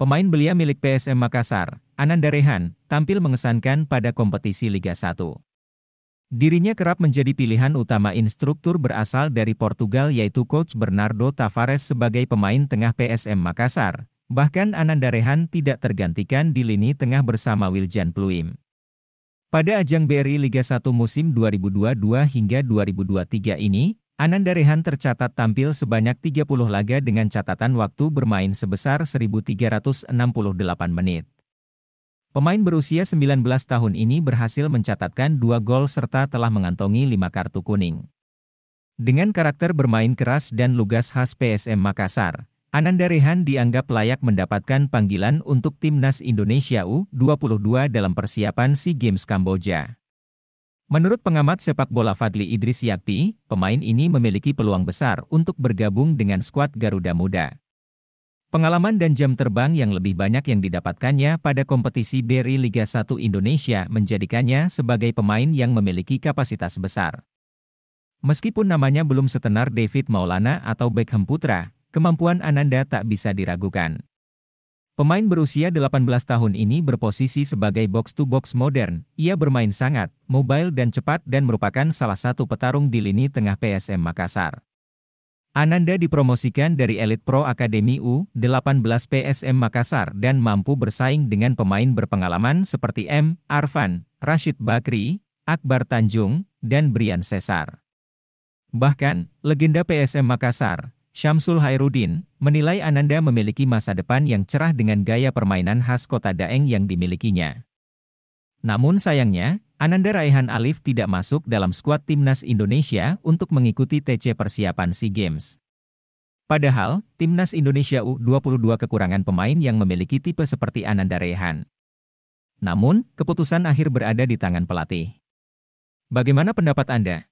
Pemain belia milik PSM Makassar, Ananda Rehan, tampil mengesankan pada kompetisi Liga 1. Dirinya kerap menjadi pilihan utama instruktur berasal dari Portugal yaitu coach Bernardo Tavares sebagai pemain tengah PSM Makassar. Bahkan Ananda Rehan tidak tergantikan di lini tengah bersama Wiljan Pluim. Pada ajang BRI Liga 1 musim 2022 hingga 2023 ini, Ananda Rehan tercatat tampil sebanyak 30 laga dengan catatan waktu bermain sebesar 1.368 menit. Pemain berusia 19 tahun ini berhasil mencatatkan dua gol serta telah mengantongi lima kartu kuning. Dengan karakter bermain keras dan lugas khas PSM Makassar, Ananda Rehan dianggap layak mendapatkan panggilan untuk Timnas Indonesia U22 dalam persiapan SEA Games Kamboja. Menurut pengamat sepak bola Fadli Idris Yakti, pemain ini memiliki peluang besar untuk bergabung dengan skuad Garuda Muda. Pengalaman dan jam terbang yang lebih banyak yang didapatkannya pada kompetisi BRI Liga 1 Indonesia menjadikannya sebagai pemain yang memiliki kapasitas besar. Meskipun namanya belum setenar David Maulana atau Beckham Putra, kemampuan Ananda tak bisa diragukan. Pemain berusia 18 tahun ini berposisi sebagai box-to-box -box modern, ia bermain sangat, mobile dan cepat dan merupakan salah satu petarung di lini tengah PSM Makassar. Ananda dipromosikan dari elit pro Akademi U18 PSM Makassar dan mampu bersaing dengan pemain berpengalaman seperti M. Arfan, Rashid Bakri, Akbar Tanjung, dan Brian Cesar. Bahkan, legenda PSM Makassar, Syamsul Hairudin menilai Ananda memiliki masa depan yang cerah dengan gaya permainan khas kota Daeng yang dimilikinya. Namun sayangnya, Ananda Raihan Alif tidak masuk dalam skuad timnas Indonesia untuk mengikuti TC persiapan SEA Games. Padahal, timnas Indonesia U22 kekurangan pemain yang memiliki tipe seperti Ananda Raihan. Namun, keputusan akhir berada di tangan pelatih. Bagaimana pendapat Anda?